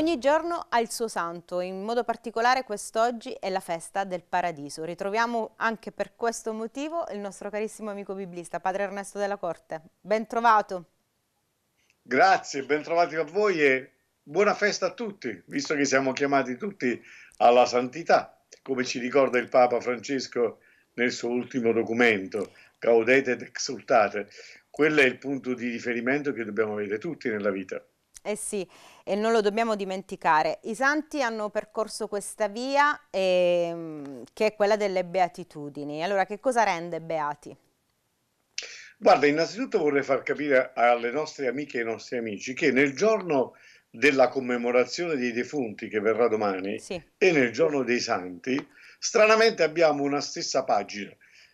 Ogni giorno ha il suo santo, in modo particolare quest'oggi è la festa del paradiso. Ritroviamo anche per questo motivo il nostro carissimo amico biblista, padre Ernesto della Corte. Ben trovato. Grazie, ben trovati a voi e buona festa a tutti, visto che siamo chiamati tutti alla santità, come ci ricorda il Papa Francesco nel suo ultimo documento, Caudete ed exultate. Quello è il punto di riferimento che dobbiamo avere tutti nella vita. Eh sì, e non lo dobbiamo dimenticare. I santi hanno percorso questa via ehm, che è quella delle beatitudini. Allora, che cosa rende beati? Guarda, innanzitutto vorrei far capire alle nostre amiche e ai nostri amici che nel giorno della commemorazione dei defunti che verrà domani sì. e nel giorno dei santi, stranamente abbiamo una stessa pagina.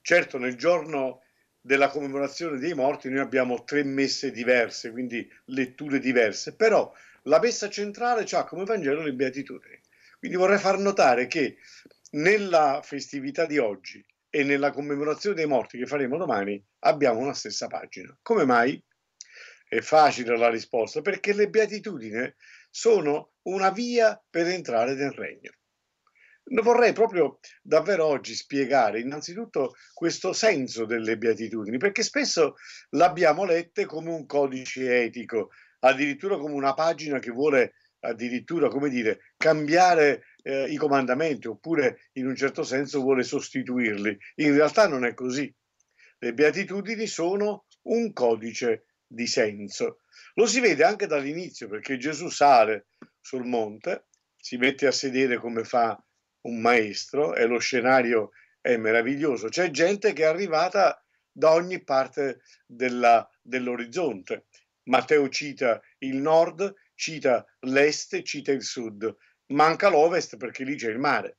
Certo, nel giorno della commemorazione dei morti noi abbiamo tre messe diverse, quindi letture diverse, però la messa centrale ha come Vangelo le beatitudini. Quindi vorrei far notare che nella festività di oggi e nella commemorazione dei morti che faremo domani abbiamo una stessa pagina. Come mai? È facile la risposta, perché le beatitudini sono una via per entrare nel regno vorrei proprio davvero oggi spiegare innanzitutto questo senso delle beatitudini, perché spesso l'abbiamo lette come un codice etico, addirittura come una pagina che vuole addirittura, come dire, cambiare eh, i comandamenti oppure in un certo senso vuole sostituirli. In realtà non è così. Le beatitudini sono un codice di senso. Lo si vede anche dall'inizio perché Gesù sale sul monte, si mette a sedere come fa un maestro e lo scenario è meraviglioso. C'è gente che è arrivata da ogni parte della, dell'orizzonte. Matteo cita il nord, cita l'est, cita il sud. Manca l'ovest perché lì c'è il mare.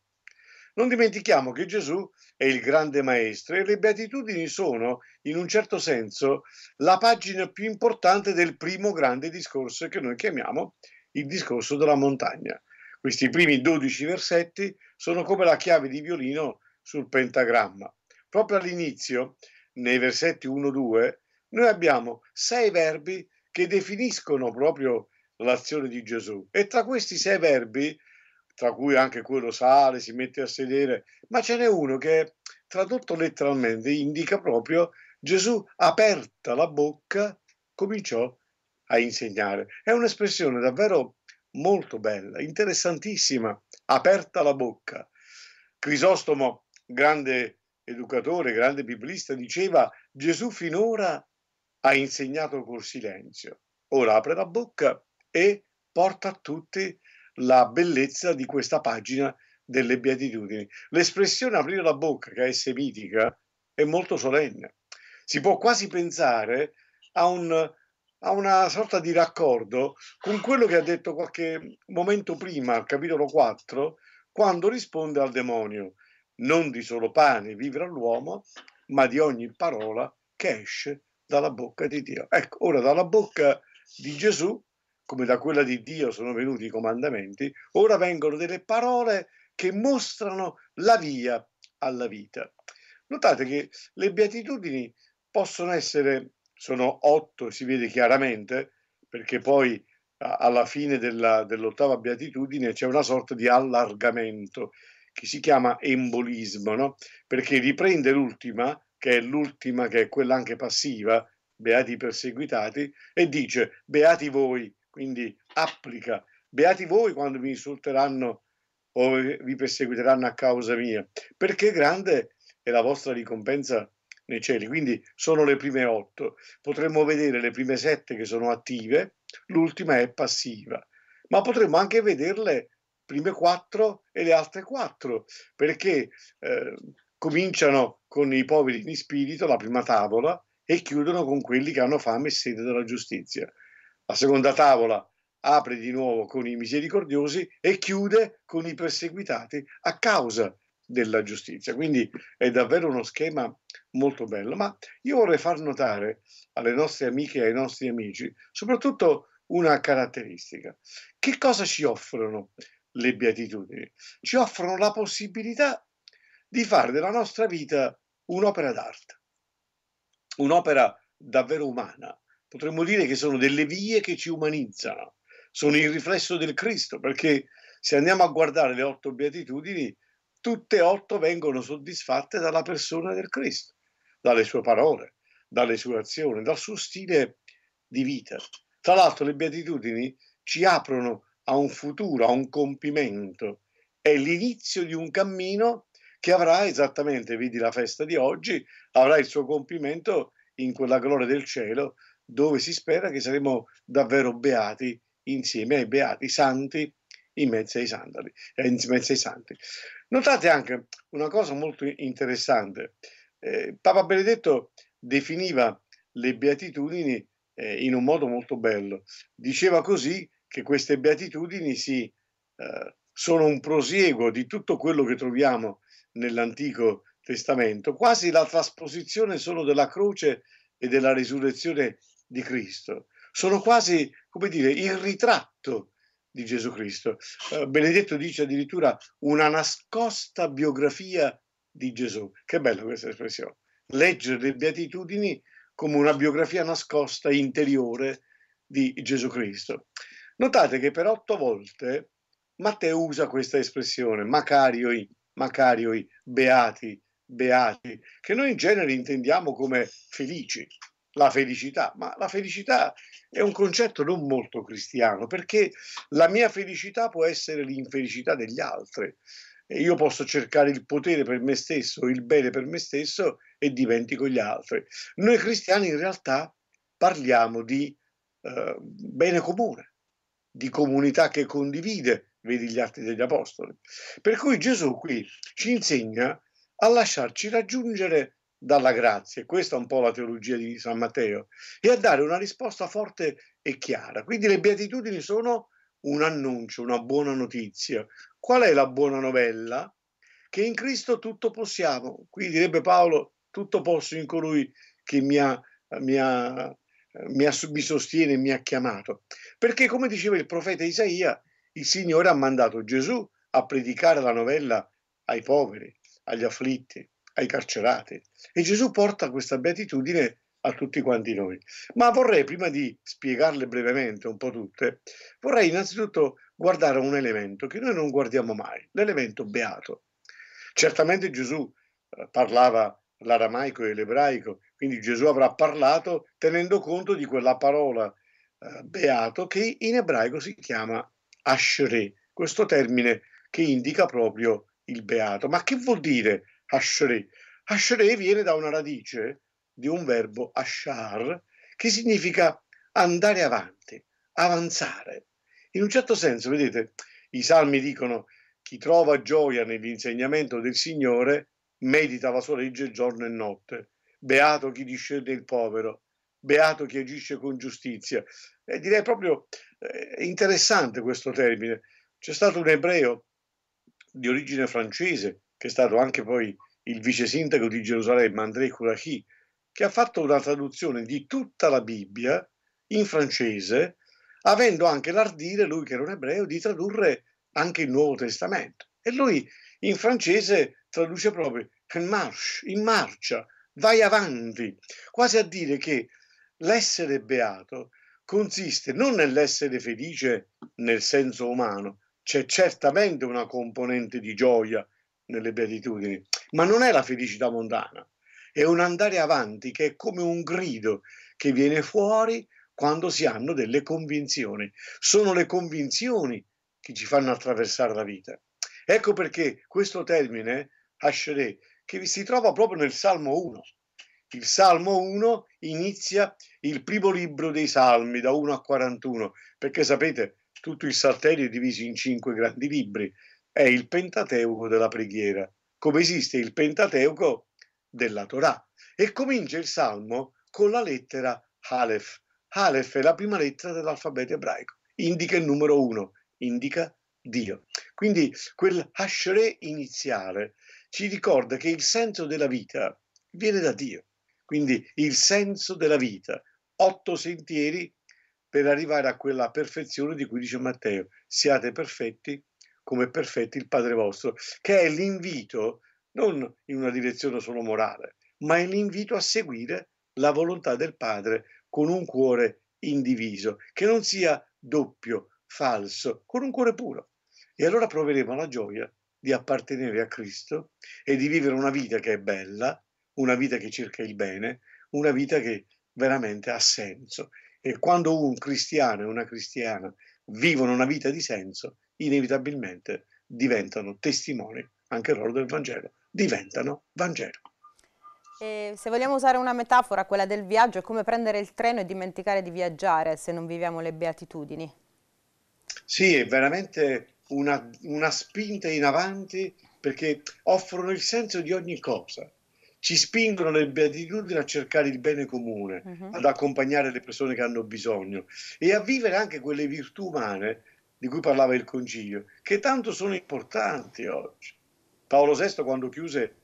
Non dimentichiamo che Gesù è il grande maestro e le beatitudini sono, in un certo senso, la pagina più importante del primo grande discorso che noi chiamiamo il discorso della montagna. Questi primi 12 versetti sono come la chiave di violino sul pentagramma. Proprio all'inizio, nei versetti 1-2, noi abbiamo sei verbi che definiscono proprio l'azione di Gesù. E tra questi sei verbi, tra cui anche quello sale, si mette a sedere, ma ce n'è uno che tradotto letteralmente indica proprio Gesù aperta la bocca, cominciò a insegnare. È un'espressione davvero molto bella, interessantissima, aperta la bocca. Crisostomo, grande educatore, grande biblista, diceva Gesù finora ha insegnato col silenzio, ora apre la bocca e porta a tutti la bellezza di questa pagina delle beatitudini. L'espressione aprire la bocca, che è semitica, è molto solenne. Si può quasi pensare a un a una sorta di raccordo con quello che ha detto qualche momento prima al capitolo 4, quando risponde al demonio, non di solo pane vivrà l'uomo, ma di ogni parola che esce dalla bocca di Dio. Ecco, ora dalla bocca di Gesù, come da quella di Dio sono venuti i comandamenti, ora vengono delle parole che mostrano la via alla vita. Notate che le beatitudini possono essere sono otto, si vede chiaramente, perché poi alla fine della, dell'ottava beatitudine c'è una sorta di allargamento che si chiama embolismo, no? perché riprende l'ultima, che è l'ultima, che è quella anche passiva, beati i perseguitati, e dice beati voi, quindi applica, beati voi quando mi insulteranno o vi perseguiteranno a causa mia, perché grande è la vostra ricompensa nei cieli, quindi sono le prime otto. Potremmo vedere le prime sette che sono attive, l'ultima è passiva, ma potremmo anche vederle prime quattro e le altre quattro, perché eh, cominciano con i poveri in spirito, la prima tavola, e chiudono con quelli che hanno fame e sete della giustizia. La seconda tavola apre di nuovo con i misericordiosi e chiude con i perseguitati a causa della giustizia. Quindi è davvero uno schema molto bello, ma io vorrei far notare alle nostre amiche e ai nostri amici soprattutto una caratteristica. Che cosa ci offrono le beatitudini? Ci offrono la possibilità di fare della nostra vita un'opera d'arte, un'opera davvero umana. Potremmo dire che sono delle vie che ci umanizzano, sono il riflesso del Cristo, perché se andiamo a guardare le otto beatitudini, tutte e otto vengono soddisfatte dalla persona del Cristo dalle sue parole, dalle sue azioni, dal suo stile di vita. Tra l'altro le beatitudini ci aprono a un futuro, a un compimento, è l'inizio di un cammino che avrà esattamente, vedi la festa di oggi, avrà il suo compimento in quella gloria del cielo dove si spera che saremo davvero beati insieme ai beati santi in mezzo ai, sandali, eh, in mezzo ai santi. Notate anche una cosa molto interessante, eh, Papa Benedetto definiva le beatitudini eh, in un modo molto bello. Diceva così che queste beatitudini si, eh, sono un prosieguo di tutto quello che troviamo nell'Antico Testamento, quasi la trasposizione solo della croce e della risurrezione di Cristo. Sono quasi, come dire, il ritratto di Gesù Cristo. Eh, Benedetto dice addirittura una nascosta biografia di Gesù. Che bella questa espressione. Leggere le beatitudini come una biografia nascosta interiore di Gesù Cristo. Notate che per otto volte Matteo usa questa espressione, macarioi, macarioi, beati, beati, che noi in genere intendiamo come felici, la felicità, ma la felicità è un concetto non molto cristiano, perché la mia felicità può essere l'infelicità degli altri io posso cercare il potere per me stesso, il bene per me stesso e diventico gli altri. Noi cristiani in realtà parliamo di eh, bene comune, di comunità che condivide, vedi gli atti degli apostoli. Per cui Gesù qui ci insegna a lasciarci raggiungere dalla grazia, questa è un po' la teologia di San Matteo, e a dare una risposta forte e chiara. Quindi le beatitudini sono un annuncio, una buona notizia. Qual è la buona novella? Che in Cristo tutto possiamo. Qui direbbe Paolo, tutto posso in colui che mi, ha, mi, ha, mi, ha, mi sostiene, mi ha chiamato. Perché come diceva il profeta Isaia, il Signore ha mandato Gesù a predicare la novella ai poveri, agli afflitti, ai carcerati. E Gesù porta questa beatitudine a tutti quanti noi. Ma vorrei, prima di spiegarle brevemente un po' tutte, vorrei innanzitutto guardare un elemento che noi non guardiamo mai, l'elemento beato. Certamente Gesù eh, parlava l'aramaico e l'ebraico, quindi Gesù avrà parlato tenendo conto di quella parola eh, beato che in ebraico si chiama ashre, questo termine che indica proprio il beato. Ma che vuol dire ashre? Ashre viene da una radice di un verbo ashar che significa andare avanti, avanzare. In un certo senso, vedete, i salmi dicono chi trova gioia nell'insegnamento del Signore medita la sua legge giorno e notte. Beato chi discende il povero, beato chi agisce con giustizia. E direi proprio eh, interessante questo termine. C'è stato un ebreo di origine francese, che è stato anche poi il vice sindaco di Gerusalemme, Andrei Kurachi, che ha fatto una traduzione di tutta la Bibbia in francese, avendo anche l'ardire, lui che era un ebreo, di tradurre anche il Nuovo Testamento. E lui in francese traduce proprio in marche, in marcia, vai avanti, quasi a dire che l'essere beato consiste non nell'essere felice nel senso umano, c'è certamente una componente di gioia nelle beatitudini, ma non è la felicità mondana è un andare avanti che è come un grido che viene fuori quando si hanno delle convinzioni. Sono le convinzioni che ci fanno attraversare la vita. Ecco perché questo termine, Asheré, che si trova proprio nel Salmo 1. Il Salmo 1 inizia il primo libro dei Salmi, da 1 a 41, perché sapete, tutto il Salterio è diviso in cinque grandi libri, è il Pentateuco della preghiera. Come esiste il Pentateuco, della Torah e comincia il salmo con la lettera Halef. Halef è la prima lettera dell'alfabeto ebraico, indica il numero uno, indica Dio. Quindi quel Hashre iniziale ci ricorda che il senso della vita viene da Dio. Quindi il senso della vita, otto sentieri per arrivare a quella perfezione di cui dice Matteo, siate perfetti come perfetti il Padre vostro, che è l'invito non in una direzione solo morale, ma è l'invito a seguire la volontà del Padre con un cuore indiviso, che non sia doppio, falso, con un cuore puro. E allora proveremo la gioia di appartenere a Cristo e di vivere una vita che è bella, una vita che cerca il bene, una vita che veramente ha senso. E quando un cristiano e una cristiana vivono una vita di senso, inevitabilmente diventano testimoni anche loro del Vangelo diventano Vangelo. E se vogliamo usare una metafora, quella del viaggio è come prendere il treno e dimenticare di viaggiare se non viviamo le beatitudini. Sì, è veramente una, una spinta in avanti perché offrono il senso di ogni cosa. Ci spingono le beatitudini a cercare il bene comune, uh mhm. -huh. ad accompagnare le persone che hanno bisogno e a vivere anche quelle virtù umane di cui parlava il Concilio, che tanto sono importanti oggi. Paolo VI quando chiuse,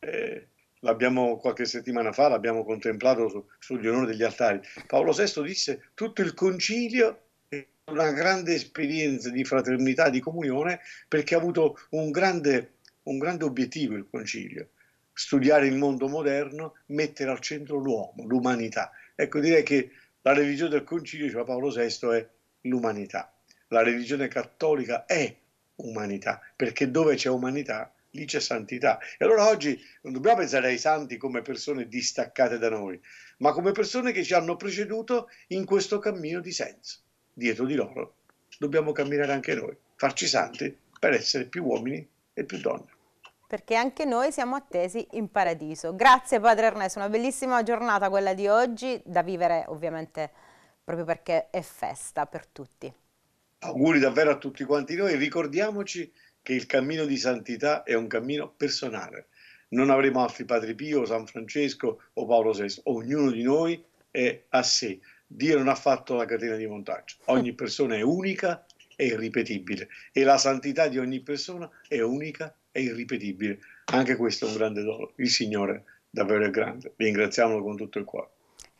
eh, l'abbiamo qualche settimana fa, l'abbiamo contemplato su, sugli onori degli altari, Paolo VI disse tutto il concilio è una grande esperienza di fraternità, di comunione, perché ha avuto un grande, un grande obiettivo il concilio, studiare il mondo moderno, mettere al centro l'uomo, l'umanità. Ecco, direi che la religione del concilio, diceva Paolo VI, è l'umanità. La religione cattolica è umanità, perché dove c'è umanità lì c'è santità. E allora oggi non dobbiamo pensare ai santi come persone distaccate da noi, ma come persone che ci hanno preceduto in questo cammino di senso. Dietro di loro dobbiamo camminare anche noi, farci santi per essere più uomini e più donne. Perché anche noi siamo attesi in paradiso. Grazie Padre Ernesto, una bellissima giornata quella di oggi, da vivere ovviamente proprio perché è festa per tutti. Auguri davvero a tutti quanti noi, ricordiamoci che il cammino di santità è un cammino personale. Non avremo altri Padre Pio, San Francesco o Paolo VI. Ognuno di noi è a sé. Dio non ha fatto la catena di montaggio. Ogni persona è unica e irripetibile e la santità di ogni persona è unica e irripetibile. Anche questo è un grande dono. Il Signore davvero è grande. Vi ringraziamo con tutto il cuore.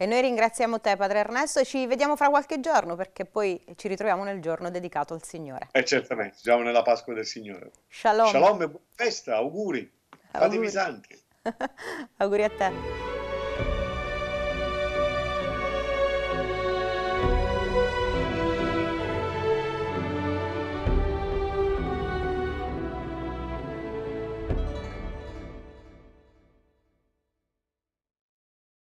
E noi ringraziamo te, Padre Ernesto, e ci vediamo fra qualche giorno perché poi ci ritroviamo nel giorno dedicato al Signore. E eh, certamente, siamo nella Pasqua del Signore. Shalom. Shalom e festa, auguri. auguri. Fatevi santi. auguri a te.